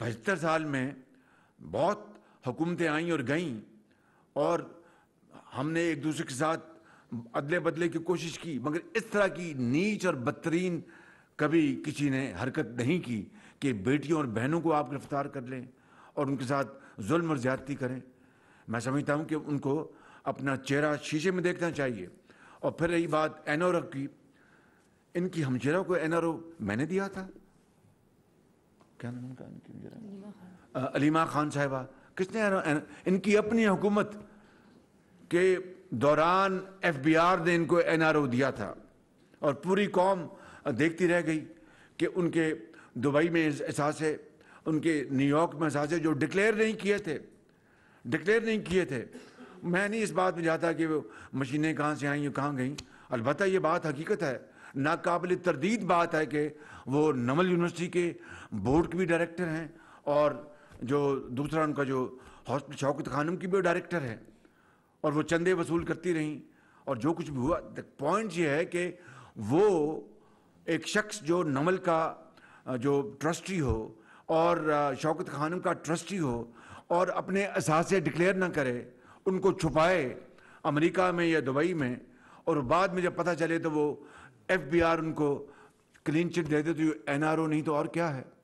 पचहत्तर साल में बहुत हुकूमतें आईं और गईं और हमने एक दूसरे के साथ अदले बदले की कोशिश की मगर इस तरह की नीच और बदतरीन कभी किसी ने हरकत नहीं की कि बेटियों और बहनों को आप गिरफ्तार कर लें और उनके साथ जुल्म और ज्यादती करें मैं समझता हूँ कि उनको अपना चेहरा शीशे में देखना चाहिए और फिर रही बात एन की इनकी चेहरा को एन मैंने दिया था क्या नाम उनका अलीमा खान साहिबा किसने इनकी अपनी हुकूमत के दौरान एफ बी आर ने इनको एन आर ओ दिया था और पूरी कौम देखती रह गई कि उनके दुबई में है उनके न्यूयॉर्क में है जो डिक्लेयर नहीं किए थे डिक्लेयर नहीं किए थे मैं नहीं इस बात में जाता कि वो मशीनें कहाँ से आई कहाँ गई अलबत् ये बात हकीकत है नाकबिल तरदीद बात है कि वो नमल यूनिवर्सिटी के बोर्ड के भी डायरेक्टर हैं और जो दूसरा उनका जो हॉस्पिटल शौकत खानम की भी डायरेक्टर है और वो चंदे वसूल करती रहीं और जो कुछ भी हुआ पॉइंट ये है कि वो एक शख्स जो नमल का जो ट्रस्टी हो और शौकत खानम का ट्रस्टी हो और अपने असासे डिक्लेयर ना करे उनको छुपाए अमेरिका में या दुबई में और बाद में जब पता चले तो वो एफ बी आर उनको क्लीन चिट दे दे तो एन आर ओ नहीं तो और क्या है